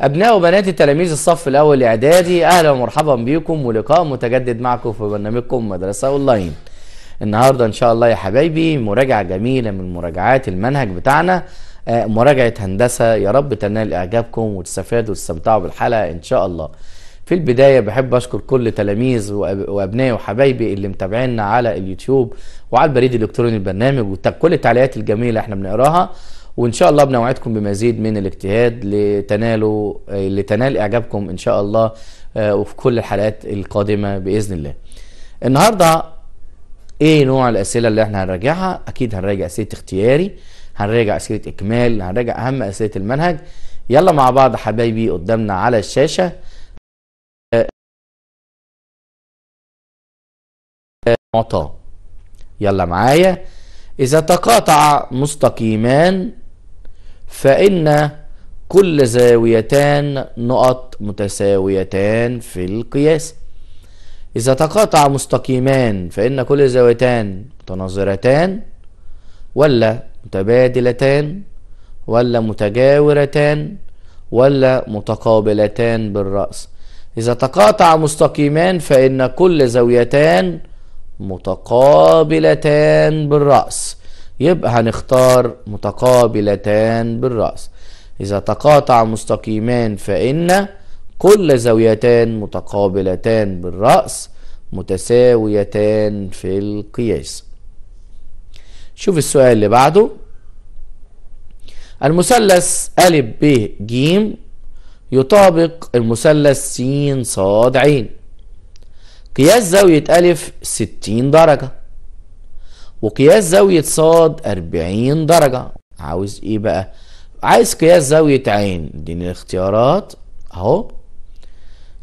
أبناء وبنات التلاميذ الصف الأول إعدادي أهلا ومرحبا بكم ولقاء متجدد معكم في برنامجكم مدرسة أونلاين. النهاردة إن شاء الله يا حبايبي مراجعة جميلة من مراجعات المنهج بتاعنا آه، مراجعة هندسة يا رب تنال إعجابكم وتستفادوا وتستمتعوا بالحلقة إن شاء الله. في البداية بحب أشكر كل تلاميذ وأبنائي وحبايبي اللي متابعينا على اليوتيوب وعلى البريد الإلكتروني البرنامج وكل التعليقات الجميلة إحنا بنقراها وان شاء الله بنوعدكم بمزيد من الاجتهاد لتنالوا لتنال اعجابكم ان شاء الله آه، وفي كل الحلقات القادمه باذن الله. النهارده ايه نوع الاسئله اللي احنا هنراجعها؟ اكيد هنراجع اسئله اختياري، هنراجع اسئله اكمال، هنراجع اهم اسئله المنهج. يلا مع بعض حبايبي قدامنا على الشاشه معطاه. يلا معايا إذا تقاطع مستقيمان فإن كل زاويتان نقط متساويتان في القياس إذا تقاطع مستقيمان فإن كل زاويتان متناظرتان ولا متبادلتان ولا متجاورتان ولا متقابلتان بالرأس إذا تقاطع مستقيمان فإن كل زاويتان متقابلتان بالرأس يبقى هنختار متقابلتان بالرأس إذا تقاطع مستقيمان فإن كل زاويتان متقابلتان بالرأس متساويتان في القياس شوف السؤال اللي بعده المثلث أ ب ج يطابق المثلث س ص ع قياس زاوية أ 60 درجة وقياس زاوية صاد 40 درجة عاوز ايه بقى عايز قياس زاوية عين اديني الاختيارات اهو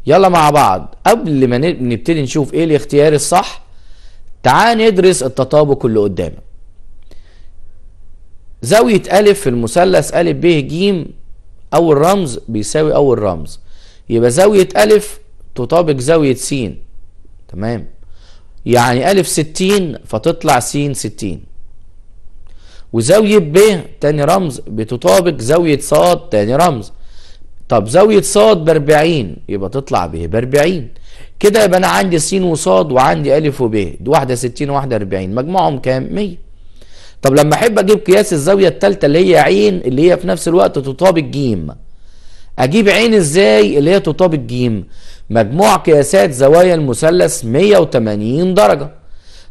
يلا مع بعض قبل ما نبتدي نشوف ايه الاختيار الصح تعال ندرس التطابق اللي قدامك زاوية أ في المثلث أ ب ج أول رمز بيساوي أول رمز يبقى زاوية أ تطابق زاوية س تمام يعني ألف ستين فتطلع سين ستين وزاوية ب تاني رمز بتطابق زاوية ص تاني رمز طب زاوية ص بأربعين يبقى تطلع ب بأربعين كده يبقى أنا عندي س وص وعندي أ وب دي واحدة ستين وواحدة أربعين مجموعهم كام؟ مية طب لما أحب أجيب قياس الزاوية التالتة اللي هي عين اللي هي في نفس الوقت تطابق جيم اجيب عين ازاي اللي هي تطابق جيم مجموع قياسات زوايا المثلث 180 درجة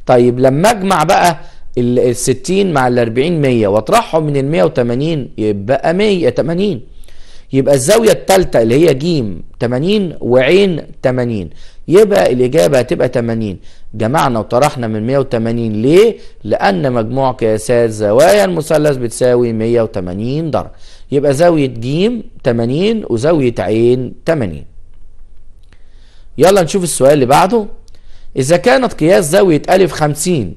طيب لما اجمع بقى ال 60 مع ال 40 100 واطرحهم من ال 180 يبقى 180 يبقى الزاوية الثالثة اللي هي جيم 80 وعين 80 يبقى الإجابة هتبقى 80 جمعنا وطرحنا من 180 ليه؟ لأن مجموع قياسات زوايا المثلث بتساوي 180 درجة يبقى زاوية جيم 80 وزاوية عين 80 يلا نشوف السؤال اللي بعده إذا كان قياس زاوية ألف 50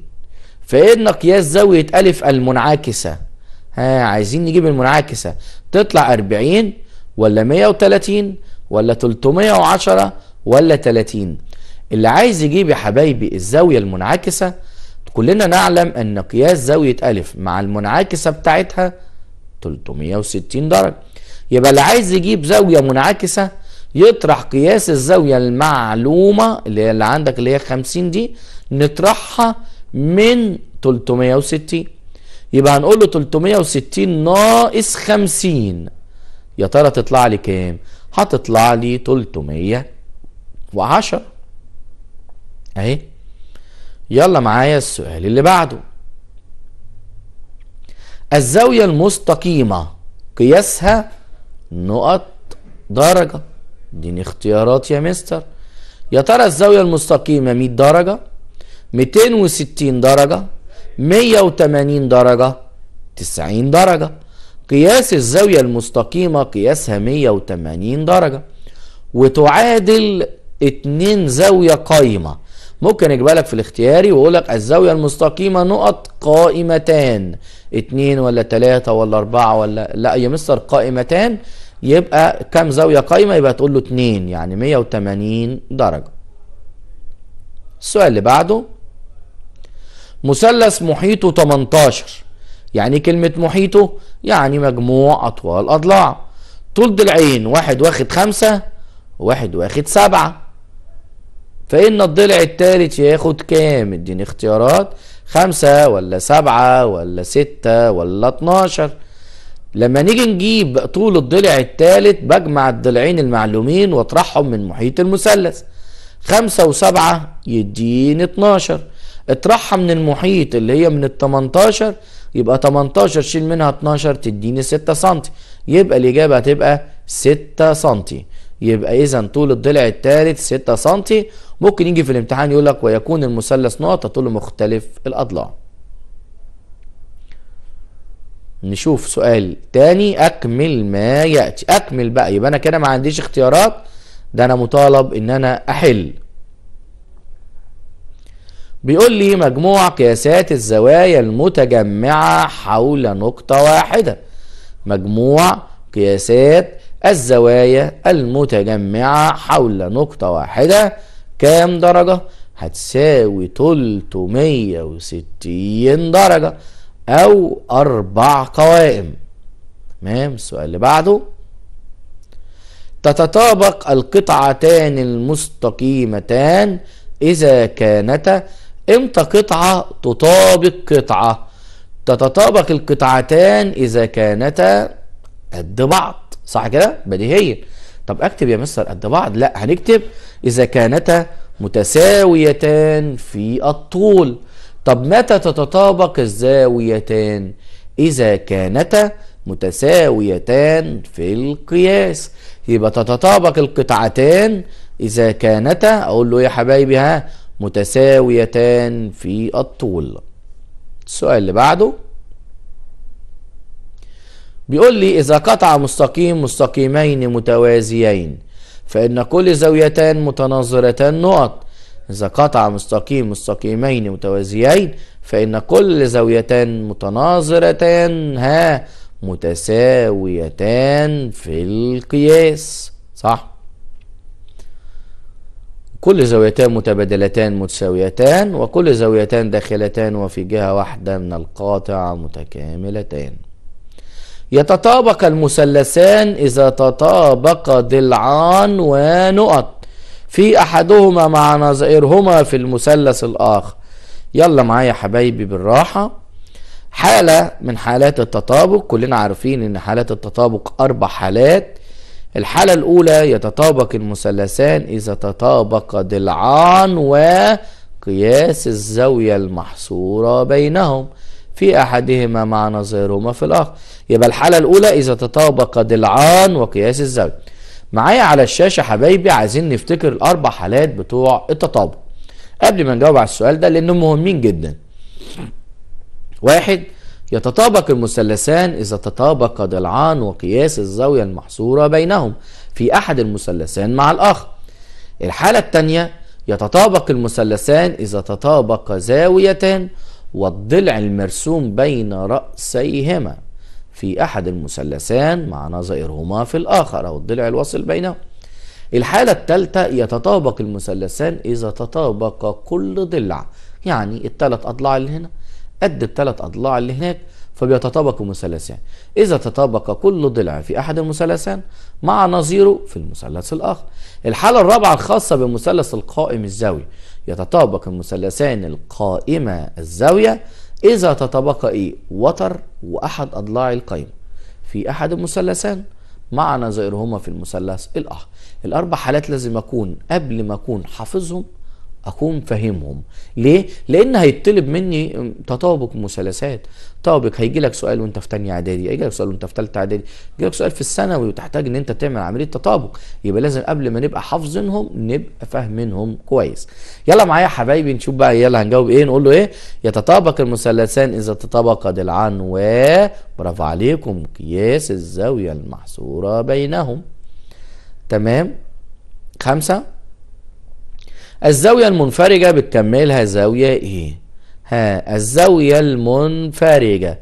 فإن قياس زاوية ألف المنعكسة ها عايزين نجيب المنعكسة تطلع 40 ولا 130 ولا 310 ولا 30 اللي عايز يجيب يا حبايبي الزاوية المنعكسة كلنا نعلم أن قياس زاوية ألف مع المنعكسة بتاعتها 360 درجة يبقى اللي عايز يجيب زاوية منعكسة يطرح قياس الزاوية المعلومة اللي, هي اللي عندك اللي هي 50 دي نطرحها من 360 يبقى هنقول له 360 ناقص 50 يا ترى تطلع لي كام؟ هتطلع لي 310 اهي يلا معايا السؤال اللي بعده الزاوية المستقيمة قياسها نقط درجة دي اختيارات يا مستر يا ترى الزاوية المستقيمة 100 درجة 260 درجة 180 درجة 90 درجة قياس الزاوية المستقيمة قياسها 180 درجة وتعادل 2 زاوية قايمة ممكن يجيبها لك في الاختياري ويقول لك الزاويه المستقيمه نقط قائمتان اتنين ولا تلاته ولا اربعه ولا لا يا مستر قائمتان يبقى كام زاويه قايمه يبقى تقول له اتنين يعني 180 درجه. السؤال اللي بعده مثلث محيطه 18 يعني كلمة محيطه يعني مجموع أطوال أضلاع طول ضلعين واحد واخد خمسة واحد واخد سبعة فإن الضلع التالت ياخد كام اديني اختيارات خمسة ولا سبعة ولا ستة ولا اتناشر لما نيجي نجيب طول الضلع التالت بجمع الضلعين المعلومين واطرحهم من محيط المثلث خمسة وسبعة يديني اتناشر اطرحها من المحيط اللي هي من التمنتاشر يبقى 18 شيل منها 12 تديني 6 سم يبقى الإجابة هتبقى 6 سم يبقى إذا طول الضلع التالت 6 سم ممكن يجي في الامتحان يقول لك ويكون المثلث نقطة طوله مختلف الاضلاع نشوف سؤال تاني اكمل ما ياتي اكمل بقى يبقى انا كده ما عنديش اختيارات ده انا مطالب ان انا احل بيقول لي مجموع قياسات الزوايا المتجمعة حول نقطة واحدة مجموع قياسات الزوايا المتجمعة حول نقطة واحدة كام درجة هتساوي 360 درجة أو أربع قوائم تمام السؤال اللي بعده تتطابق القطعتان المستقيمتان إذا كانتا إمتى قطعة تطابق قطعة تتطابق القطعتان إذا كانتا قد بعض صح كده بديهيا طب اكتب يا مستر قد بعض لا هنكتب اذا كانتا متساويتان في الطول طب متى تتطابق الزاويتان اذا كانتا متساويتان في القياس يبقى تتطابق القطعتان اذا كانتا اقول له يا حبايبي ها متساويتان في الطول السؤال اللي بعده بيقول لي إذا قطع مستقيم مستقيمين متوازيين فإن كل زاويتان متناظرتان نقط إذا قطع مستقيم مستقيمين متوازيين فإن كل زاويتان متناظرتان ها متساويتان في القياس صح كل زاويتان متبادلتان متساويتان وكل زاويتان داخلتان وفي جهة واحدة من القاطع متكاملتان يتطابق المثلثان إذا تطابق ضلعان ونقط في أحدهما مع نظائرهما في المثلث الآخر يلا معايا يا حبايبي بالراحة حالة من حالات التطابق كلنا عارفين إن حالات التطابق أربع حالات الحالة الأولى يتطابق المثلثان إذا تطابق ضلعان وقياس الزاوية المحصورة بينهم في أحدهما مع نظيرهما في الآخر يبقى الحالة الأولى إذا تطابق ضلعان وقياس الزاوية معايا على الشاشة حبايبي عايزين نفتكر الأربع حالات بتوع التطابق قبل ما نجاوب على السؤال ده لأنهم مهمين جدا واحد يتطابق المثلثان إذا تطابق ضلعان وقياس الزاوية المحصورة بينهم في أحد المثلثان مع الآخر الحالة الثانية يتطابق المثلثان إذا تطابق زاويتان والضلع المرسوم بين رأسيهما في أحد المثلثان مع نظائرهما في الآخر أو الضلع الواصل بينه الحالة الثالثة يتطابق المثلثان إذا تطابق كل ضلع يعني الثلاث أضلاع اللي هنا قد الثلاث أضلاع اللي هناك فبيتطابق المثلثان إذا تطابق كل ضلع في أحد المثلثان مع نظيره في المثلث الآخر الحالة الرابعة الخاصة بمثلث القائم الزاوي يتطابق المثلثان القائمة الزاوية إذا تطابقا وتر وأحد أضلاع القائمة في أحد المثلثان مع نظائرهما في المثلث الأحمر الأربع حالات لازم أكون قبل ما أكون حافظهم اكون فاهمهم ليه لان هيطلب مني تطابق مثلثات طابق هيجي لك سؤال وانت في ثانيه اعدادي هيجي لك سؤال وانت في ثالثه اعدادي هيجي لك سؤال في الثانوي وتحتاج ان انت تعمل عمليه تطابق يبقى لازم قبل ما نبقى حافظينهم نبقى فاهمينهم كويس يلا معايا يا حبايبي نشوف بقى يلا هنجاوب ايه نقول له ايه يتطابق المثلثان اذا تطابق ضلعان برافو عليكم قياس الزاويه المحصوره بينهم تمام خمسه الزاوية المنفرجة بتكملها زاوية ايه ها الزاوية المنفرجة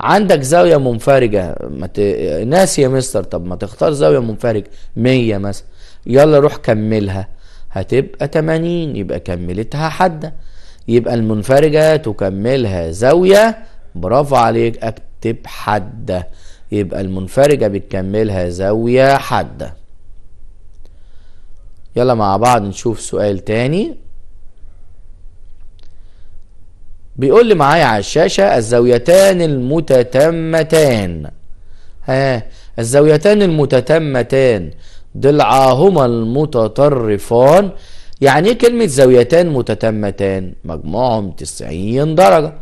عندك زاوية منفرجة ت... ناسي يا مستر طب ما تختار زاوية منفرجة 100 مثلا يلا روح كملها هتبقى 80 يبقى كملتها حدة يبقى المنفرجة تكملها زاوية برافو عليك اكتب حدة يبقى المنفرجة بتكملها زاوية حدة يلا مع بعض نشوف سؤال تاني بيقول لي معايا على الشاشة الزاويتان المتتمتان ها الزاويتان المتتمتان ضلعاهما المتطرفان يعني ايه كلمة زاويتان متتمتان مجموعهم 90 درجة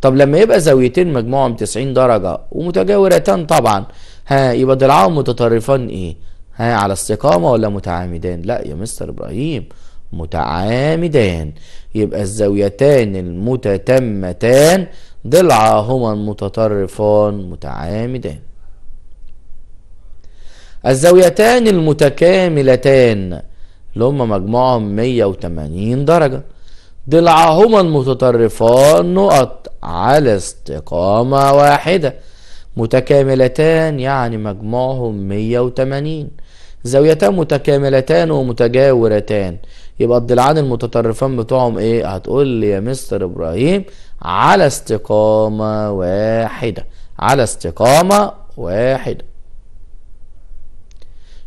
طب لما يبقى زاويتين مجموعهم 90 درجة ومتجاورتان طبعا ها يبقى ضلعاهم متطرفان ايه ها على استقامة ولا متعامدان لا يا مستر إبراهيم متعامدان يبقى الزاويتان المتتمتان ضلعهما المتطرفان متعامدان الزاويتان المتكاملتان اللي هما مجموعهم 180 درجة ضلعهما المتطرفان نقط على استقامة واحدة متكاملتان يعني مجموعهم 180 زاويتان متكاملتان ومتجاورتان يبقى الضلعان المتطرفان بتوعهم ايه هتقول لي يا مستر ابراهيم على استقامة واحدة على استقامة واحدة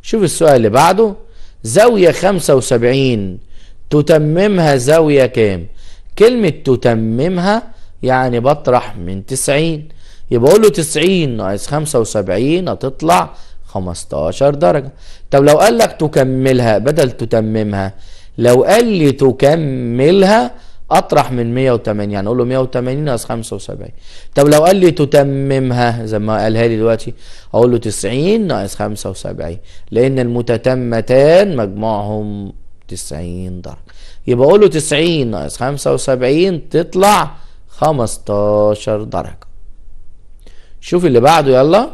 شوف السؤال اللي بعده زاوية 75 تتممها زاوية كام كلمة تتممها يعني بطرح من 90 يبقى اقول له 90 ناقص 75 هتطلع 15 درجه طب لو قال لك تكملها بدل تتممها لو قال لي تكملها اطرح من 180 يعني اقول له 180 ناقص 75 طب لو قال لي تتممها زي ما قالها لي دلوقتي اقول له 90 ناقص 75 لان المتتمتان مجموعهم 90 درجه يبقى اقول له 90 ناقص 75 تطلع 15 درجه شوف اللي بعده يلا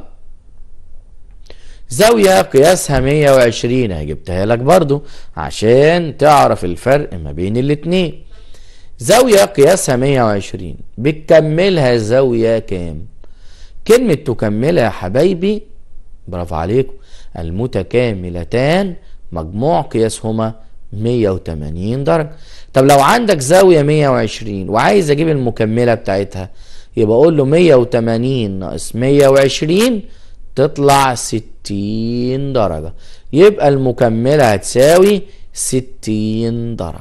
زاوية قياسها 120 جبتها لك برضو عشان تعرف الفرق ما بين الاتنين زاوية قياسها 120 بتكملها زاوية كام كلمة تكملها يا حبايبي برافو عليكم المتكاملتان مجموع قياسهما 180 درجة طب لو عندك زاوية 120 وعايز اجيب المكملة بتاعتها يبقى اقول له 180 ناقص 120 تطلع 60 درجة يبقى المكملة هتساوي 60 درجة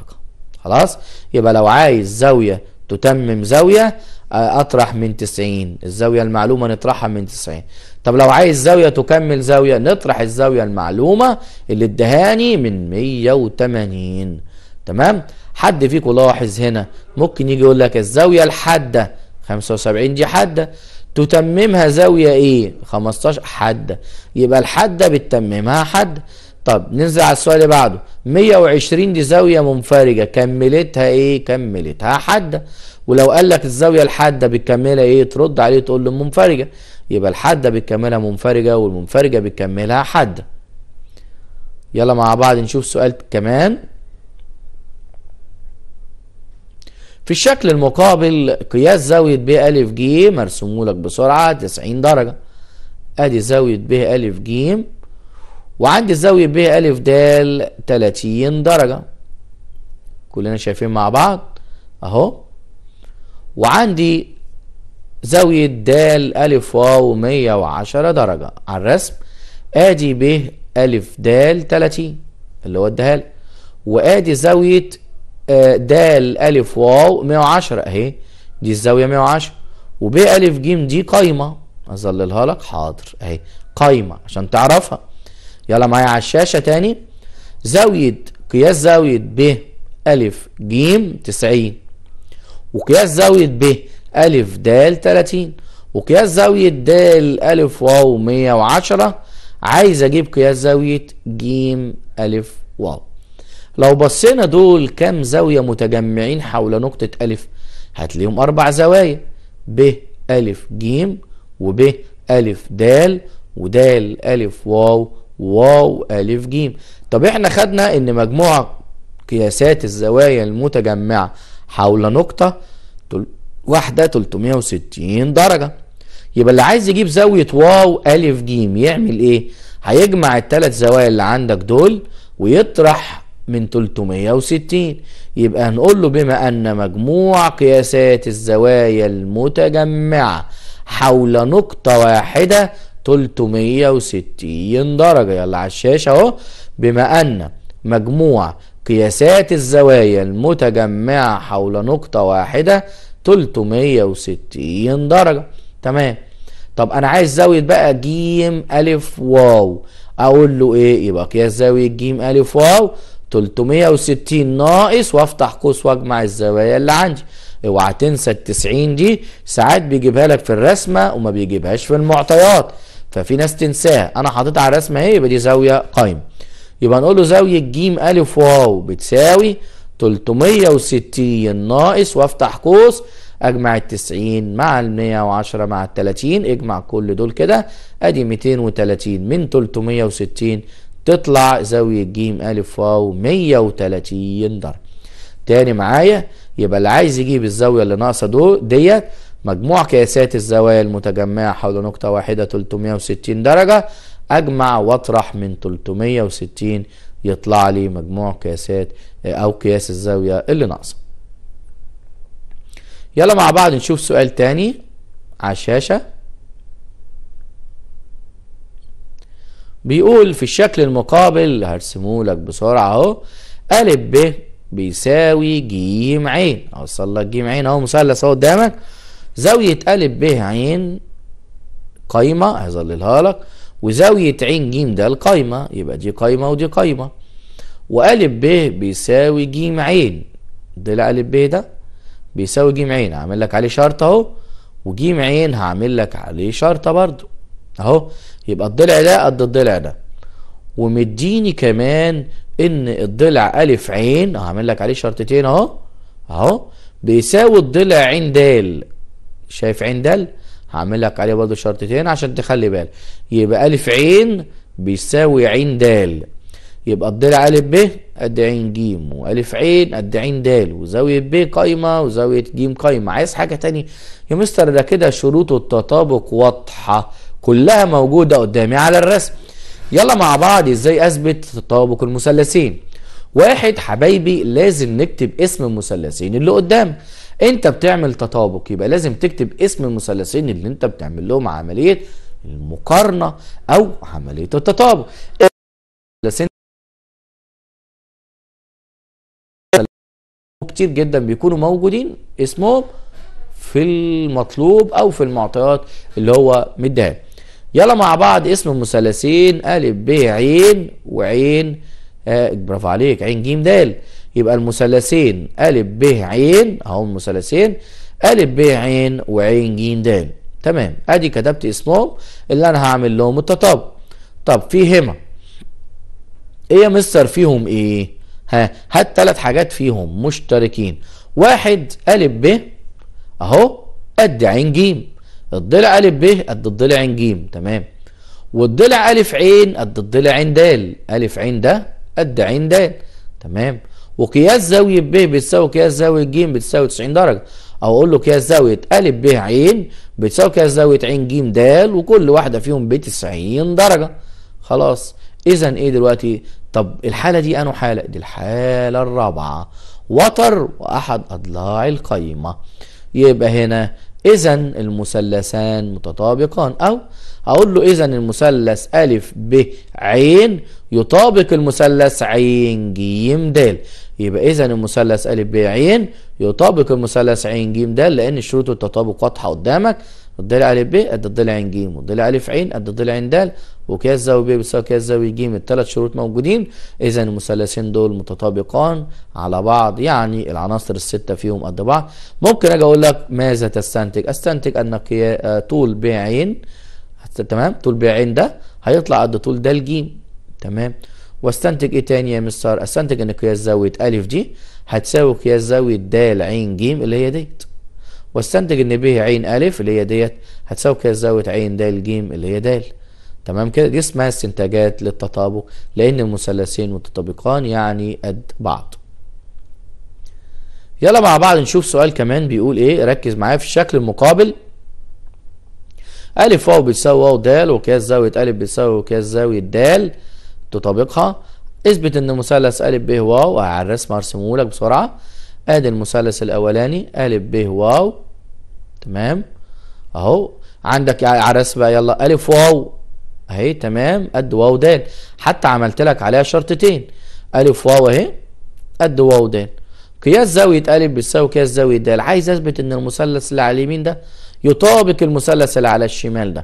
خلاص يبقى لو عايز زاوية تتمم زاوية آه، اطرح من 90 الزاوية المعلومة نطرحها من 90 طب لو عايز زاوية تكمل زاوية نطرح الزاوية المعلومة اللي ادهاني من 180 تمام حد فيكم لاحظ هنا ممكن يجي يقول لك الزاوية الحادة 75 دي حادة تتممها زاوية ايه 15 حادة يبقى الحادة بتتممها حادة طب ننزل على السؤال اللي بعده 120 دي زاوية منفرجة كملتها ايه كملتها حادة ولو قال لك الزاوية الحادة بتكملها ايه ترد عليه تقول له منفرجة يبقى الحادة بتكملها منفرجة والمنفرجة بتكملها حادة يلا مع بعض نشوف سؤال كمان في الشكل المقابل قياس زاوية ب أ ج مرسومولك بسرعة 90 درجة ادي زاوية ب أ ج وعندي زاوية ب أ د 30 درجة كلنا شايفين مع بعض اهو وعندي زاوية د أ واو 110 درجة على الرسم ادي ب أ د 30 اللي هو اديها لي وادي زاوية آه، د ألف واو 110 أهي دي الزاوية 110 وب ألف ج دي قايمة أظللها لك حاضر أهي قايمة عشان تعرفها يلا معايا على الشاشة تاني زاوية قياس زاوية ب ألف ج 90 وقياس زاوية ب ألف د 30 وقياس زاوية د ألف واو 110 عايز أجيب قياس زاوية ج ألف واو لو بصينا دول كام زاوية متجمعين حول نقطة ألف هتلاقيهم أربع زوايا ب ألف ج وب ألف د ودال ألف واو واو ألف ج طب احنا خدنا إن مجموع قياسات الزوايا المتجمعة حول نقطة واحدة 360 درجة يبقى اللي عايز يجيب زاوية واو ألف ج يعمل إيه؟ هيجمع التلات زوايا اللي عندك دول ويطرح من 360 يبقى هنقول له بما أن مجموع قياسات الزوايا المتجمعة حول نقطة واحدة 360 درجة يلا على الشاشة اهو بما أن مجموع قياسات الزوايا المتجمعة حول نقطة واحدة 360 درجة تمام طب أنا عايز زاوية بقى ج ا واو أقول له إيه يبقى قياس زاوية ج ا واو 360 ناقص وافتح قوس واجمع الزوايا اللي عندي اوعى تنسى ال 90 دي ساعات بيجيبها لك في الرسمه وما بيجيبهاش في المعطيات ففي ناس تنساها انا حاططها على الرسمه اهي يبقى دي زاويه قايمه يبقى نقول له زاويه ج ا واو بتساوي 360 ناقص وافتح قوس اجمع ال 90 مع ال 110 مع ال 30 اجمع كل دول كده ادي 230 من 360 تطلع زاوية جيم ألف واو 130 درجة تاني معايا يبقى اللي عايز يجيب الزاوية اللي ناقصة دو ديت مجموع قياسات الزوايا المتجمعة حول نقطة واحدة 360 درجة أجمع وأطرح من 360 يطلع لي مجموع قياسات أو قياس الزاوية اللي ناقصة يلا مع بعض نشوف سؤال تاني على الشاشة بيقول في الشكل المقابل هرسمه لك بسرعة اهو أ ب بيساوي ج عين أوصل لك ج عين أهو مثلث أهو قدامك زاوية أ ب عين قايمة هظللها لك وزاوية عين ج ده القايمة يبقى دي قايمة ودي قايمة وأ ب بيساوي ج عين ضلع أ ب ده بيساوي ج عين هعمل لك عليه شرط أهو وج عين هعمل لك عليه شرطة برضو أهو يبقى الضلع ده قد الضلع ده ومديني كمان ان الضلع الف عين هعمل لك عليه شرطتين اهو اهو بيساوي الضلع عين دال شايف عين دال هعمل لك عليه برضو شرطتين عشان تخلي بالك يبقى الف عين بيساوي عين د يبقى الضلع الف ب قد عين ج والف عين قد عين د وزاويه ب قايمه وزاويه ج قايمه عايز حاجه تاني يا مستر ده كده شروط التطابق واضحه كلها موجودة قدامي على الرسم يلا مع بعض ازاي اثبت تطابق المثلثين واحد حبايبي لازم نكتب اسم المثلثين اللي قدام انت بتعمل تطابق يبقى لازم تكتب اسم المثلثين اللي انت بتعمل لهم عملية المقارنة او عملية التطابق كتير جدا بيكونوا موجودين اسمهم في المطلوب او في المعطيات اللي هو مديها يلا مع بعض اسم المثلثين ا ب عين وعين آه برافو عليك عين ج د يبقى المثلثين ا ب عين أهو المثلثين ا ب عين وعين ج د تمام أدي كتبت اسمهم اللي أنا هعمل لهم التطابق طب فيهما إيه يا مستر فيهم إيه؟ ها هات تلات حاجات فيهم مشتركين واحد ا ب أهو قد عين جيم الضلع ألف ب قد الضلع عين جيم تمام والضلع ألف عين قد الضلع عين دال ألف عين ده قد عين دال تمام وقياس زاوية ب بتساوي قياس زاوية ج بتساوي 90 درجة أو أقول له قياس زاوية أ ب عين بتساوي قياس زاوية عين ج د وكل واحدة فيهم ب 90 درجة خلاص إذا إيه دلوقتي طب الحالة دي أنو حالة دي الحالة الرابعة وتر وأحد أضلاع القيمة يبقى هنا إذا المثلثان متطابقان أو أقول له إذا المثلث ألف ب عين يطابق المثلث عين ج د يبقى إذا المثلث ألف ب عين يطابق المثلث عين ج د لأن شروط التطابق واضحة قدامك الضلع ألف ب قد الضلع عين ج والضلع ألف عين قد الضلع عين د وكياس زاوية ب بيساوي كياس زاوية ج الثلاث شروط موجودين إذا المثلثين دول متطابقان على بعض يعني العناصر الستة فيهم قد بعض ممكن أجي أقول لك ماذا تستنتج؟ أستنتج أن آه، طول ب عين تمام طول ب عين ده هيطلع قد طول د ج تمام واستنتج ايه تاني يا مستر استنتج ان قياس زاويه ا دي هتساوي قياس زاويه د ع ج اللي هي ديت واستنتج ان ب هي عين الف اللي هي ديت هتساوي كده زاويه عين د ج اللي هي د تمام كده دي اسمها استنتاجات للتطابق لان المثلثين متطابقان يعني قد بعض يلا مع بعض نشوف سؤال كمان بيقول ايه ركز معايا في الشكل المقابل ألف واو بتساوي واو د وقياس زاوية ألف بتساوي وقياس زاوية د تطابقها اثبت ان مثلث ألف ب واو على الرسمة لك بسرعة ادي المثلث الاولاني ا ب واو تمام اهو عندك على بقى يلا ا واو اهي تمام قد واو د حتى عملت لك عليها شرطتين ا واو اهي قد واو د قياس زاويه ا بتساوي قياس زاويه د عايز اثبت ان المثلث اللي على اليمين ده يطابق المثلث اللي على الشمال ده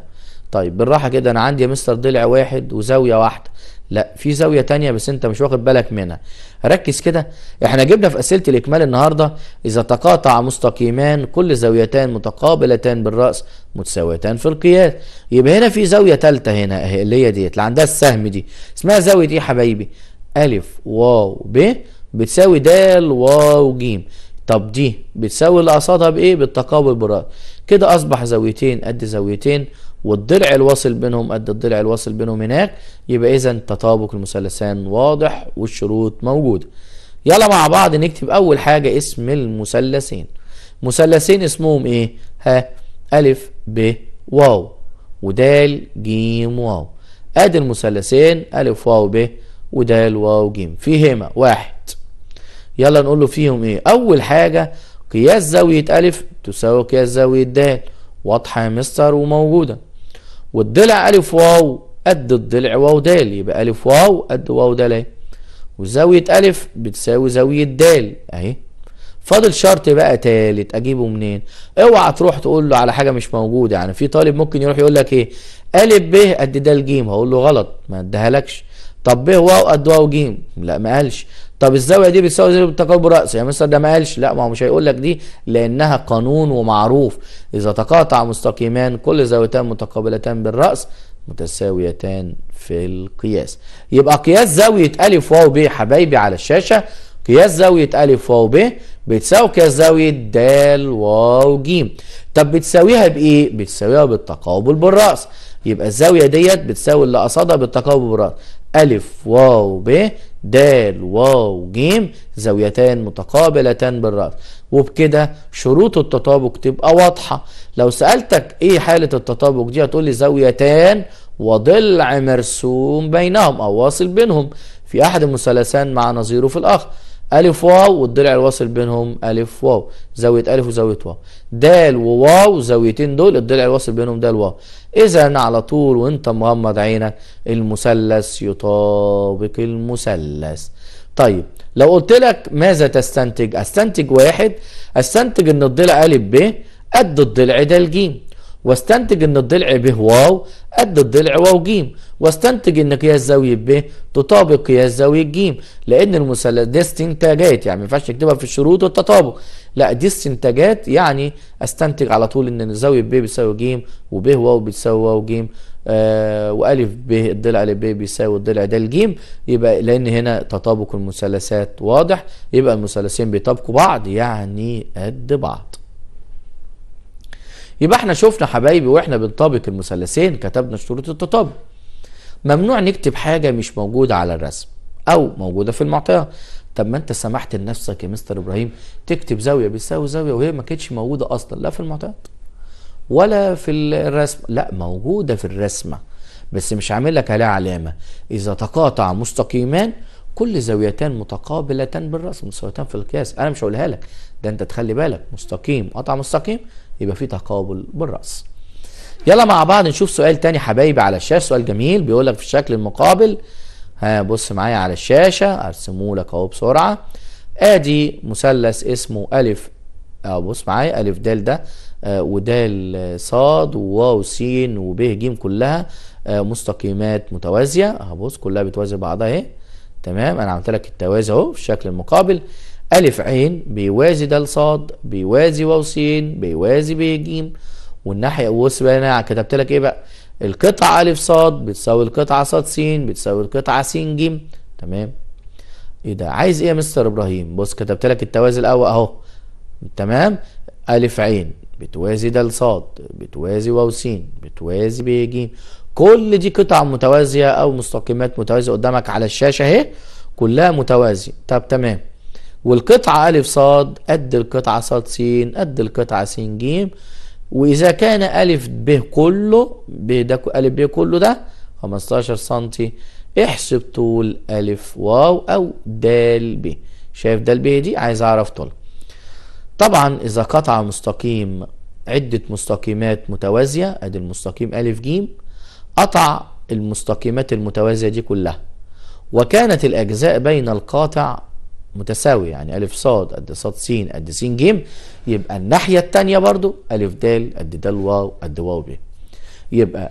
طيب بالراحه كده انا عندي يا مستر ضلع واحد وزاويه واحده لا في زاويه تانية بس انت مش واخد بالك منها ركز كده احنا جبنا في اسئله الاكمال النهارده اذا تقاطع مستقيمان كل زاويتان متقابلتان بالراس متساويتان في القياس يبقى هنا في زاويه ثالثه هنا اهي اللي هي ديت اللي عندها السهم دي اسمها زاويه دي إيه يا حبايبي الف واو ب بتساوي د واو ج طب دي بتساوي اللي قصادها بايه بالتقابل بالراس كده اصبح زاويتين قد زاويتين والضلع الواصل بينهم قد الضلع الواصل بينهم هناك يبقى اذا تطابق المثلثان واضح والشروط موجوده يلا مع بعض نكتب اول حاجه اسم المثلثين مثلثين اسمهم ايه ها الف ب واو ودال جيم واو ادي المثلثين الف واو ب ودال واو جيم فيهما واحد يلا نقول له فيهم ايه اول حاجه قياس زاويه الف تساوي قياس زاويه د واضحه يا مستر وموجوده والضلع ألف واو قد الضلع واو دال يبقى ألف واو قد واو دال أهي وزاوية ألف بتساوي زاوية دال أهي فاضل شرط بقى تالت أجيبه منين؟ اوعى تروح تقول له على حاجة مش موجودة يعني في طالب ممكن يروح يقول لك إيه؟ أ ب قد دال جيم هقول له غلط ما أديهالكش طب ب واو قد واو جيم لا ما قالش طب الزاويه دي بتساوي زاويه تقابل الراس يا يعني مستر ده ما قالش لا ما هو مش هيقول لك دي لانها قانون ومعروف اذا تقاطع مستقيمان كل زاويتان متقابلتان بالراس متساويتان في القياس يبقى قياس زاويه الف واو ب حبايبي على الشاشه قياس زاويه الف واو ب بتساوي قياس زاويه د واو ج طب بتساويها بايه بتساويها بالتقابل بالراس يبقى الزاويه ديت بتساوي اللي قصادها بالتقابل بالراس ا واو ب د واو ج زاويتان متقابلتان بالرأس وبكده شروط التطابق تبقى واضحة لو سألتك ايه حالة التطابق دي هتقول لي زاويتان وضلع مرسوم بينهم او واصل بينهم في احد المثلثان مع نظيره في الاخر ألف واو والضلع الواصل بينهم ألف واو زاوية ألف وزاوية واو دال وواو زاويتين دول الضلع الواصل بينهم دال واو اذا على طول وانت مغمض عينك المثلث يطابق المثلث طيب لو قلت لك ماذا تستنتج استنتج واحد استنتج ان الضلع ا ب قد الضلع د ج واستنتج ان الضلع ب واو قد الضلع واو ج واستنتج ان قياس زاويه ب تطابق قياس زاويه ج لان المثلث دي استنتاجات يعني ما ينفعش نكتبها في الشروط والتطابق لا دي استنتاجات يعني استنتج على طول ان زاويه ب بتساوي ج وب واو بتساوي واو ج آه والف ب الضلع ب بيساوي الضلع ده الجيم يبقى لان هنا تطابق المثلثات واضح يبقى المثلثين بيطابقوا بعض يعني قد بعض يبقى احنا شفنا حبايبي واحنا بنطابق المثلثين كتبنا شروط التطابق ممنوع نكتب حاجه مش موجوده على الرسم او موجوده في المعطيات طب ما انت سمحت لنفسك يا مستر ابراهيم تكتب زاويه بتساوي زاويه وهي ما كانتش موجوده اصلا لا في المعطيات ولا في الرسم لا موجوده في الرسمه بس مش عامل لك عليها علامه اذا تقاطع مستقيمان كل زاويتان متقابلتان بالراس مستويتان في القياس انا مش هقولها لك ده انت تخلي بالك مستقيم قطع مستقيم يبقى في تقابل بالراس يلا مع بعض نشوف سؤال تاني حبايبي على الشاشه سؤال جميل بيقول لك في الشكل المقابل ها بص معايا على الشاشه ارسمه لك اهو بسرعه ادي مثلث اسمه الف اه بص معايا الف د ده ود آه، ودال صاد وواو سين ب ج كلها آه، مستقيمات متوازيه اه بص كلها بتوازي بعضها اهي تمام انا عملت لك التوازي اهو في الشكل المقابل ألف ع بيوازي د ص بيوازي واو س بيوازي ب ج والناحية بص بقى أنا كتبت لك إيه بقى القطعة ا ص بتساوي القطعة ص س بتساوي القطعة س ج تمام إيه ده عايز إيه يا مستر إبراهيم بص كتبت لك التوازي الأول أهو تمام ا ع بتوازي د ص بتوازي واو س بتوازي ب ج كل دي قطع متوازية أو مستقيمات متوازية قدامك على الشاشة أهي كلها متوازية طب تمام والقطعة ألف صاد قد القطعة صاد سين قد القطعة سين جيم وإذا كان ألف ب كله ب ده ألف ب كله ده 15 سنتي احسب طول ألف واو أو دال ب شايف دال ب دي عايز أعرف طول طبعا إذا قطع مستقيم عدة مستقيمات متوازية أدي المستقيم ألف جيم قطع المستقيمات المتوازية دي كلها وكانت الأجزاء بين القاطع متساوية يعني ألف صاد قد صاد س قد س ج يبقى الناحية الثانيه برضو ألف د قد د واو قد واو ب يبقى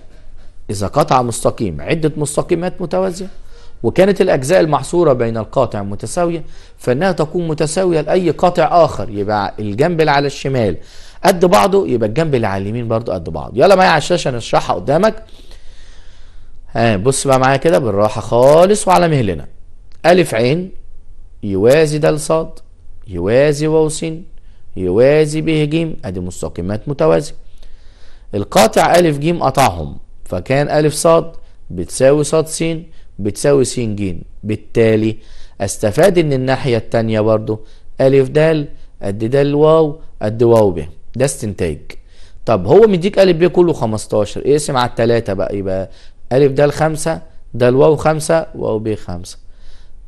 إذا قطع مستقيم عدة مستقيمات متوازية وكانت الأجزاء المحصورة بين القاطع متساوية فإنها تكون متساوية لأي قاطع آخر يبقى الجنب اللي على الشمال قد بعضه يبقى الجنب اللي على اليمين برضه قد بعضه يلا معايا على الشاشة نشرحها قدامك ها آه، بص بقى معايا كده بالراحه خالص وعلى مهلنا الف عين يوازي د ص يوازي واو س يوازي ب ج ادي مستقيمات متوازيه القاطع ا ج قطعهم فكان ا ص بتساوي ص س بتساوي س ج بالتالي استفاد ان الناحيه التانيه برده ا د قد د واو قد واو ب ده استنتاج طب هو مديك ا ب كله 15 اقسم على التلاتة بقى يبقى ألف د خمسة د الواو خمسة واو ب خمسة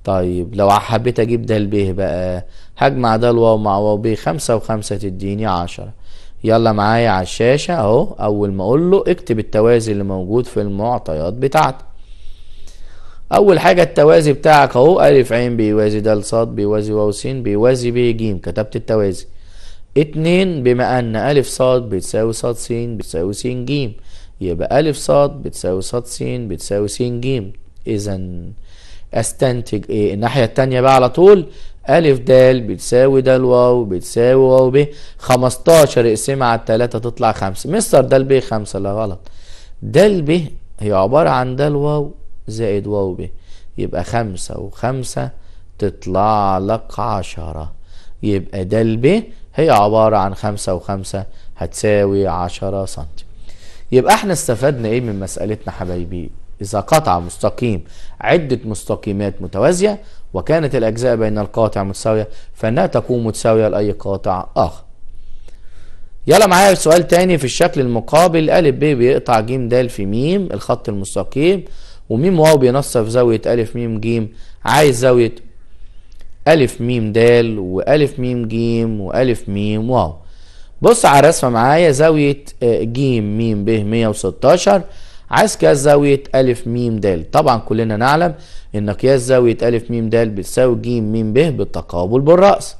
طيب لو حبيت أجيب د ب بقى هجمع د الواو مع واو ب خمسة وخمسة تديني عشرة يلا معايا على الشاشة أهو أول ما أقول له اكتب التوازي اللي موجود في المعطيات بتاعتك أول حاجة التوازي بتاعك أهو ألف عين بيوازي د ص بيوازي واو س بيوازي ب ج كتبت التوازي اتنين بما أن ألف ص بتساوي ص س بتساوي س ج يبقى أ ص بتساوي ص س بتساوي س ج إذا أستنتج إيه الناحية التانية بقى على طول أ د بتساوي دال واو بتساوي واو ب 15 اقسمها على التلاتة تطلع خمسة مستر دال ب خمسة لا غلط دال ب هي عبارة عن دال واو زائد واو ب يبقى خمسة وخمسة تطلع لك عشرة يبقى دال ب هي عبارة عن خمسة وخمسة هتساوي عشرة سنتي يبقى احنا استفدنا ايه من مسألتنا حبايبي إذا قطع مستقيم عدة مستقيمات متوازية وكانت الأجزاء بين القاطع متساوية فإنها تكون متساوية لأي قاطع آخر يلا معايا سؤال تاني في الشكل المقابل أ ب بيقطع ج د في م الخط المستقيم وم واو بينصف زاوية أ م ج عايز زاوية أ م د و ا م ج و ا م واو بص على الرسمه معايا زاويه ج م ب 116 عايز قياس زاويه ا م د طبعا كلنا نعلم ان قياس زاويه ا م د بتساوي ج م ب بالتقابل بالراس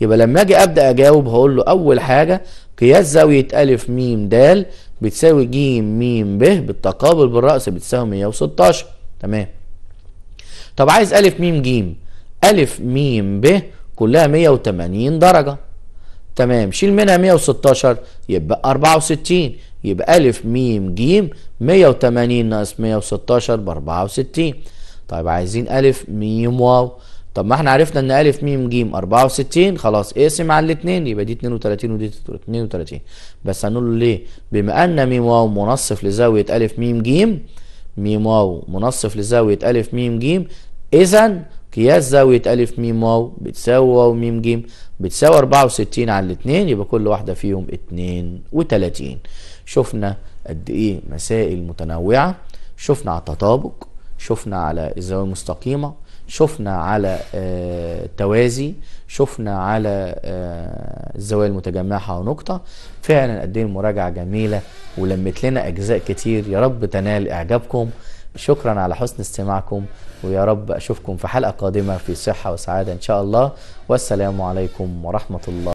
يبقى لما اجي ابدا اجاوب هقول له اول حاجه قياس زاويه ا م د بتساوي ج م ب بالتقابل بالراس بتساوي 116 تمام طب عايز ا م ج ا م ب كلها 180 درجه تمام شيل منها 116 يبقى 64 يبقى ألف ميم جيم 180 ناقص 116 ب 64 طيب عايزين ألف ميم واو طب ما احنا عرفنا ان ألف ميم جيم 64 خلاص اقسم على الاثنين يبقى دي 32 ودي 32 بس هنقول له ليه؟ بما أن ميم واو منصف لزاوية ألف ميم جيم ميم واو منصف لزاوية ألف ميم جيم إذا قياس زاوية ألف ميم واو بتساوي واو ميم جيم بتساوي 64 على الاتنين يبقى كل واحدة فيهم 32 شفنا قد إيه مسائل متنوعة شفنا على التطابق شفنا على الزاوية المستقيمة شفنا على التوازي آه، شفنا على آه، الزوايا المتجمعة ونقطة فعلا قد ايه المراجعة جميلة ولمت لنا أجزاء كتير يا رب تنال إعجابكم شكرا على حسن استماعكم ويا رب أشوفكم في حلقة قادمة في صحة وسعادة إن شاء الله والسلام عليكم ورحمة الله